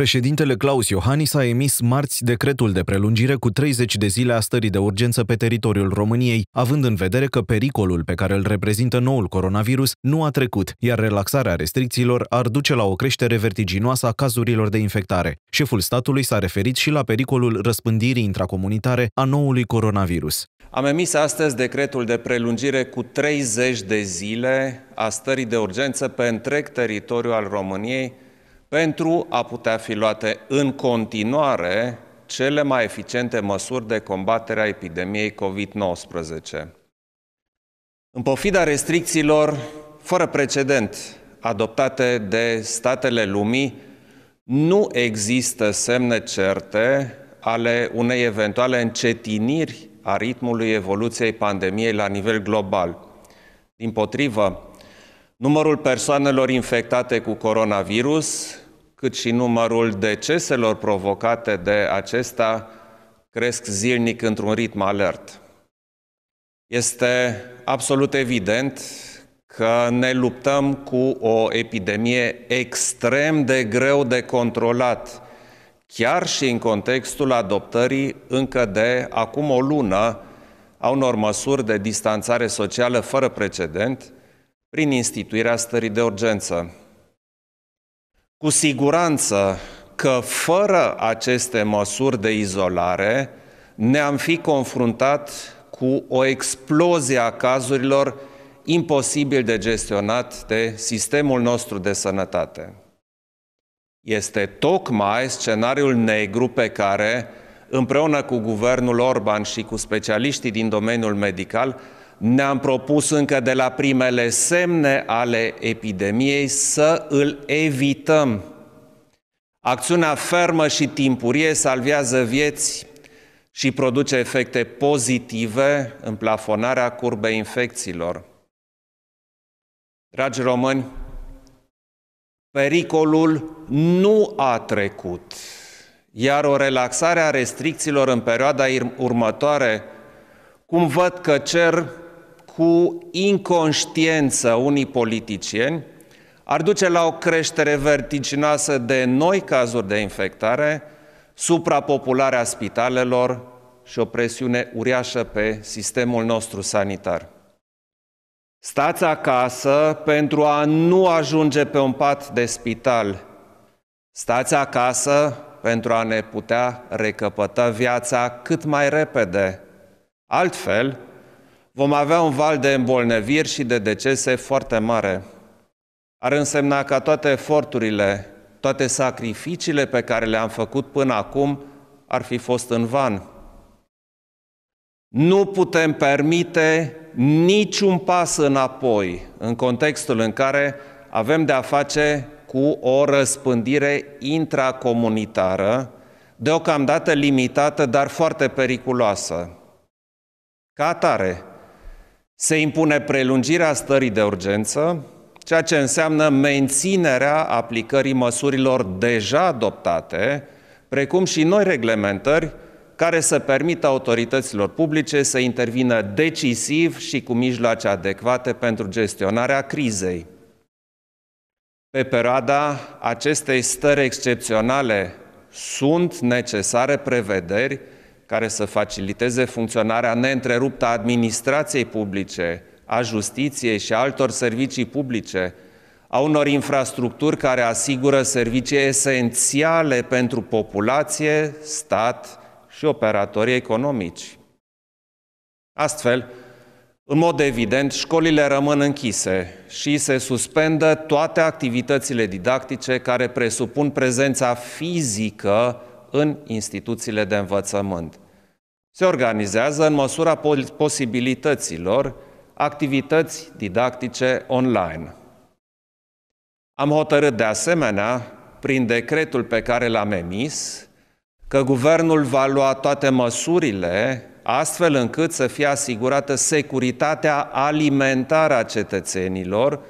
Președintele Claus Iohannis a emis marți decretul de prelungire cu 30 de zile a stării de urgență pe teritoriul României, având în vedere că pericolul pe care îl reprezintă noul coronavirus nu a trecut, iar relaxarea restricțiilor ar duce la o creștere vertiginoasă a cazurilor de infectare. Șeful statului s-a referit și la pericolul răspândirii intracomunitare a noului coronavirus. Am emis astăzi decretul de prelungire cu 30 de zile a stării de urgență pe întreg teritoriul al României, pentru a putea fi luate în continuare cele mai eficiente măsuri de combatere a epidemiei COVID-19. În pofida restricțiilor fără precedent adoptate de statele lumii, nu există semne certe ale unei eventuale încetiniri a ritmului evoluției pandemiei la nivel global. Din potrivă, numărul persoanelor infectate cu coronavirus, cât și numărul deceselor provocate de acesta cresc zilnic într-un ritm alert. Este absolut evident că ne luptăm cu o epidemie extrem de greu de controlat, chiar și în contextul adoptării încă de acum o lună a unor măsuri de distanțare socială fără precedent – prin instituirea stării de urgență. Cu siguranță că fără aceste măsuri de izolare ne-am fi confruntat cu o explozie a cazurilor imposibil de gestionat de sistemul nostru de sănătate. Este tocmai scenariul negru pe care, împreună cu guvernul Orban și cu specialiștii din domeniul medical, ne-am propus încă de la primele semne ale epidemiei să îl evităm. Acțiunea fermă și timpurie salvează vieți și produce efecte pozitive în plafonarea curbei infecțiilor. Dragi români, pericolul nu a trecut, iar o relaxare a restricțiilor în perioada următoare, cum văd că cer cu inconștiență unii politicieni ar duce la o creștere vertiginoasă de noi cazuri de infectare, suprapopularea spitalelor și o presiune uriașă pe sistemul nostru sanitar. Stați acasă pentru a nu ajunge pe un pat de spital. Stați acasă pentru a ne putea recăpăta viața cât mai repede. Altfel, vom avea un val de îmbolnăviri și de decese foarte mare. Ar însemna ca toate eforturile, toate sacrificiile pe care le-am făcut până acum ar fi fost în van. Nu putem permite niciun pas înapoi în contextul în care avem de a face cu o răspândire intracomunitară, deocamdată limitată, dar foarte periculoasă. Ca atare, se impune prelungirea stării de urgență, ceea ce înseamnă menținerea aplicării măsurilor deja adoptate, precum și noi reglementări care să permită autorităților publice să intervină decisiv și cu mijloace adecvate pentru gestionarea crizei. Pe perioada acestei stări excepționale sunt necesare prevederi care să faciliteze funcționarea neîntreruptă a administrației publice, a justiției și a altor servicii publice, a unor infrastructuri care asigură servicii esențiale pentru populație, stat și operatorii economici. Astfel, în mod evident, școlile rămân închise și se suspendă toate activitățile didactice care presupun prezența fizică în instituțiile de învățământ. Se organizează în măsura posibilităților activități didactice online. Am hotărât de asemenea, prin decretul pe care l-am emis, că guvernul va lua toate măsurile astfel încât să fie asigurată securitatea alimentară a cetățenilor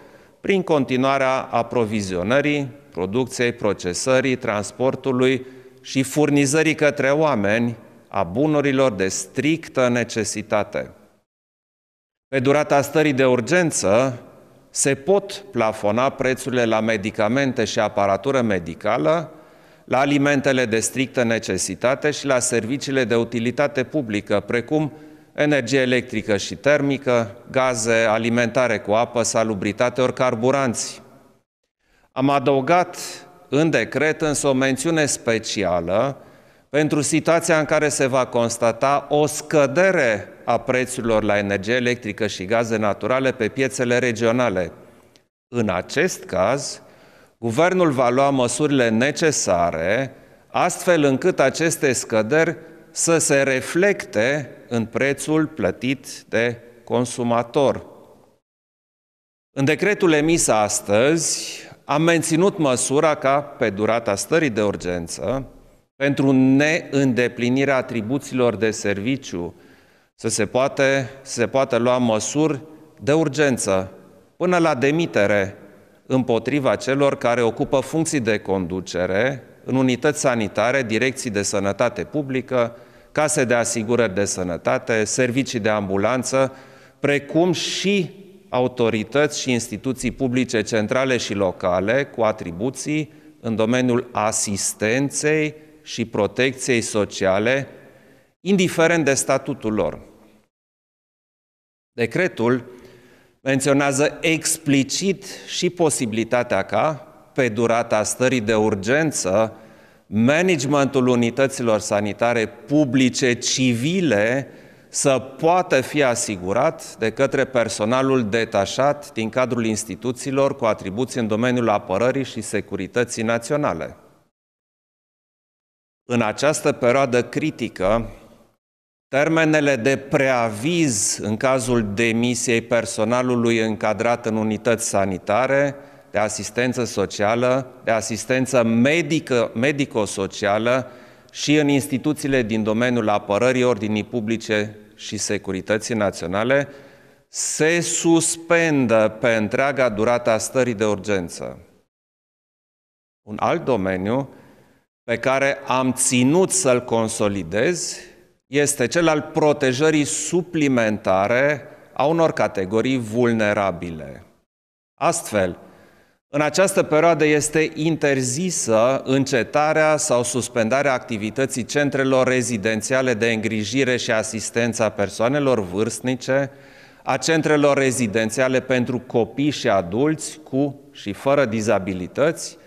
prin continuarea aprovizionării, producției, procesării, transportului, și furnizării către oameni a bunurilor de strictă necesitate. Pe durata stării de urgență se pot plafona prețurile la medicamente și aparatură medicală, la alimentele de strictă necesitate și la serviciile de utilitate publică, precum energie electrică și termică, gaze, alimentare cu apă, salubritate ori carburanți. Am adăugat în decret însă o mențiune specială pentru situația în care se va constata o scădere a prețurilor la energie electrică și gaze naturale pe piețele regionale. În acest caz, guvernul va lua măsurile necesare astfel încât aceste scăderi să se reflecte în prețul plătit de consumator. În decretul emis astăzi, am menținut măsura ca, pe durata stării de urgență, pentru neîndeplinirea atribuțiilor de serviciu, să se, poate, să se poate lua măsuri de urgență, până la demitere, împotriva celor care ocupă funcții de conducere în unități sanitare, direcții de sănătate publică, case de asigurări de sănătate, servicii de ambulanță, precum și autorități și instituții publice centrale și locale cu atribuții în domeniul asistenței și protecției sociale, indiferent de statutul lor. Decretul menționează explicit și posibilitatea ca, pe durata stării de urgență, managementul unităților sanitare publice civile să poată fi asigurat de către personalul detașat din cadrul instituțiilor cu atribuții în domeniul apărării și securității naționale. În această perioadă critică, termenele de preaviz în cazul demisiei personalului încadrat în unități sanitare, de asistență socială, de asistență medică, medico-socială, și în instituțiile din domeniul apărării ordinii publice și securității naționale se suspendă pe întreaga durata stării de urgență. Un alt domeniu pe care am ținut să-l consolidez este cel al protejării suplimentare a unor categorii vulnerabile. Astfel, în această perioadă este interzisă încetarea sau suspendarea activității centrelor rezidențiale de îngrijire și asistență a persoanelor vârstnice, a centrelor rezidențiale pentru copii și adulți cu și fără dizabilități,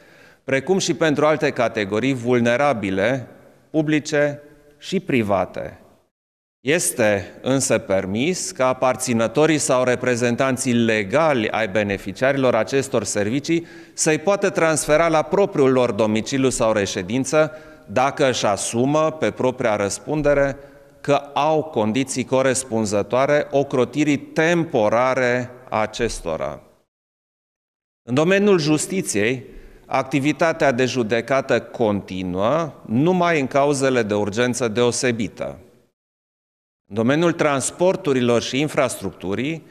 precum și pentru alte categorii vulnerabile, publice și private. Este însă permis ca aparținătorii sau reprezentanții legali ai beneficiarilor acestor servicii să-i poată transfera la propriul lor domiciliu sau reședință dacă își asumă pe propria răspundere că au condiții corespunzătoare ocrotirii temporare a acestora. În domeniul justiției, activitatea de judecată continuă numai în cauzele de urgență deosebită – în domeniul transporturilor și infrastructurii,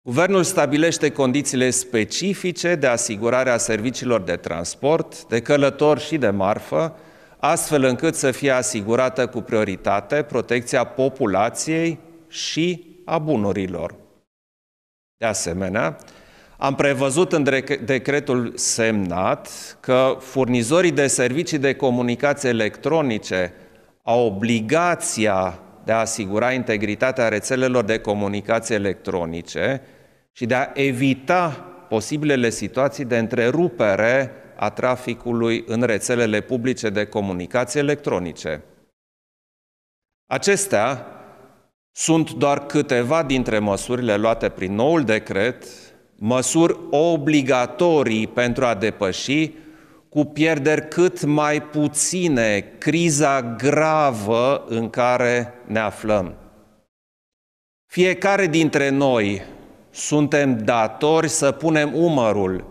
Guvernul stabilește condițiile specifice de asigurare a serviciilor de transport, de călător și de marfă, astfel încât să fie asigurată cu prioritate protecția populației și a bunurilor. De asemenea, am prevăzut în decretul semnat că furnizorii de servicii de comunicații electronice au obligația de a asigura integritatea rețelelor de comunicații electronice și de a evita posibilele situații de întrerupere a traficului în rețelele publice de comunicații electronice. Acestea sunt doar câteva dintre măsurile luate prin noul decret, măsuri obligatorii pentru a depăși cu pierderi cât mai puține criza gravă în care ne aflăm. Fiecare dintre noi suntem datori să punem umărul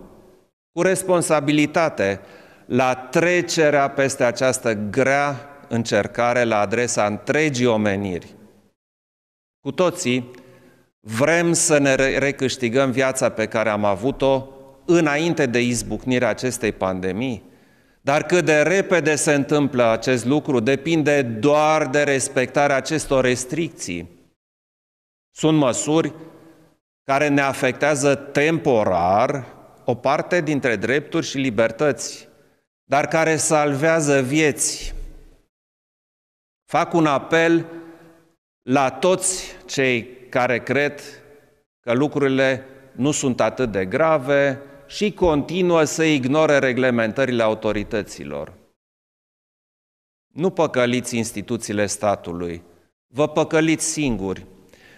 cu responsabilitate la trecerea peste această grea încercare la adresa întregii omeniri. Cu toții vrem să ne recâștigăm viața pe care am avut-o înainte de izbucnirea acestei pandemii, dar cât de repede se întâmplă acest lucru depinde doar de respectarea acestor restricții. Sunt măsuri care ne afectează temporar o parte dintre drepturi și libertăți, dar care salvează vieți. Fac un apel la toți cei care cred că lucrurile nu sunt atât de grave, și continuă să ignore reglementările autorităților. Nu păcăliți instituțiile statului, vă păcăliți singuri.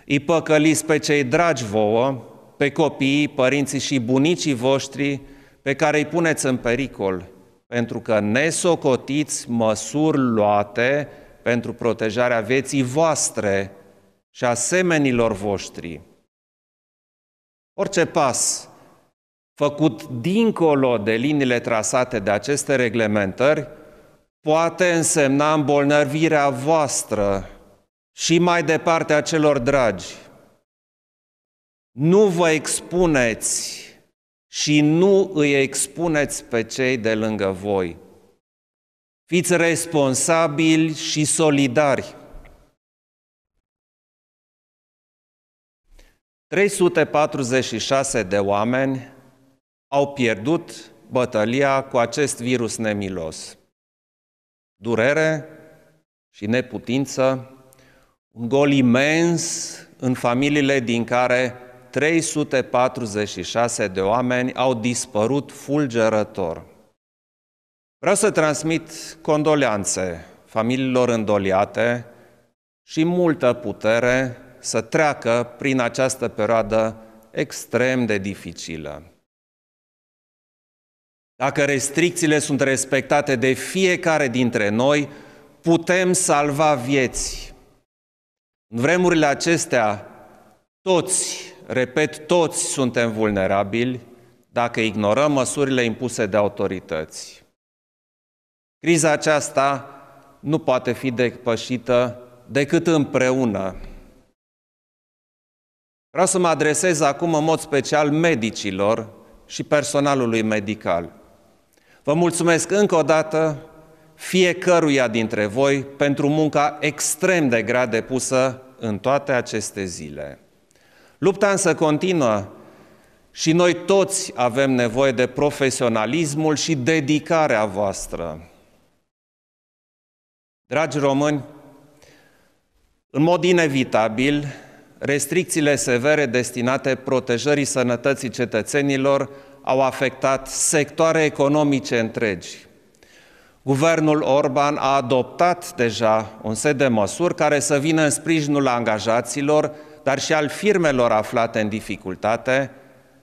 Îi păcăliți pe cei dragi vouă, pe copiii, părinții și bunicii voștri pe care îi puneți în pericol, pentru că nesocotiți măsuri luate pentru protejarea vieții voastre și a semenilor voștri. Orice pas făcut dincolo de liniile trasate de aceste reglementări, poate însemna îmbolnăvirea voastră și mai departe a celor dragi. Nu vă expuneți și nu îi expuneți pe cei de lângă voi. Fiți responsabili și solidari. 346 de oameni au pierdut bătălia cu acest virus nemilos. Durere și neputință, un gol imens în familiile din care 346 de oameni au dispărut fulgerător. Vreau să transmit condoleanțe familiilor îndoliate și multă putere să treacă prin această perioadă extrem de dificilă. Dacă restricțiile sunt respectate de fiecare dintre noi, putem salva vieți. În vremurile acestea, toți, repet, toți suntem vulnerabili dacă ignorăm măsurile impuse de autorități. Criza aceasta nu poate fi depășită decât împreună. Vreau să mă adresez acum în mod special medicilor și personalului medical. Vă mulțumesc încă o dată fiecăruia dintre voi pentru munca extrem de grea depusă în toate aceste zile. Lupta însă continuă și noi toți avem nevoie de profesionalismul și dedicarea voastră. Dragi români, în mod inevitabil, restricțiile severe destinate protejării sănătății cetățenilor au afectat sectoare economice întregi. Guvernul Orban a adoptat deja un set de măsuri care să vină în sprijinul angajaților, dar și al firmelor aflate în dificultate,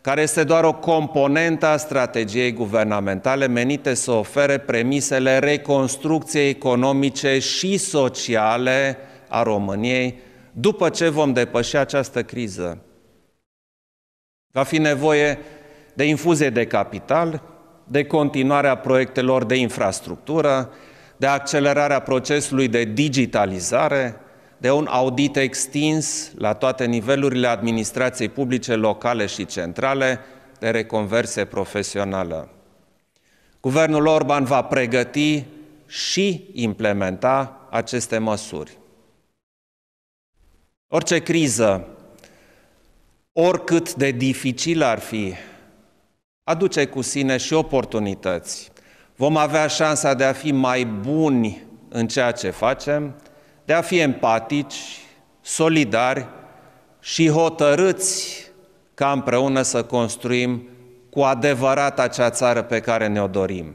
care este doar o componentă a strategiei guvernamentale menite să ofere premisele reconstrucției economice și sociale a României după ce vom depăși această criză. Va fi nevoie de infuzie de capital, de continuarea proiectelor de infrastructură, de accelerarea procesului de digitalizare, de un audit extins la toate nivelurile administrației publice locale și centrale, de reconversie profesională. Guvernul Orban va pregăti și implementa aceste măsuri. Orice criză, oricât de dificil ar fi, aduce cu sine și oportunități. Vom avea șansa de a fi mai buni în ceea ce facem, de a fi empatici, solidari și hotărâți ca împreună să construim cu adevărat acea țară pe care ne-o dorim.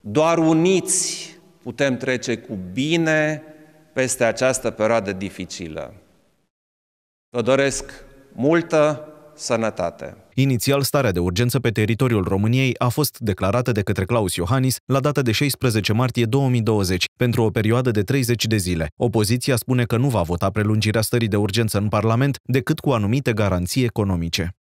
Doar uniți putem trece cu bine peste această perioadă dificilă. Vă doresc multă sănătate. Inițial, starea de urgență pe teritoriul României a fost declarată de către Claus Iohannis la data de 16 martie 2020, pentru o perioadă de 30 de zile. Opoziția spune că nu va vota prelungirea stării de urgență în Parlament decât cu anumite garanții economice.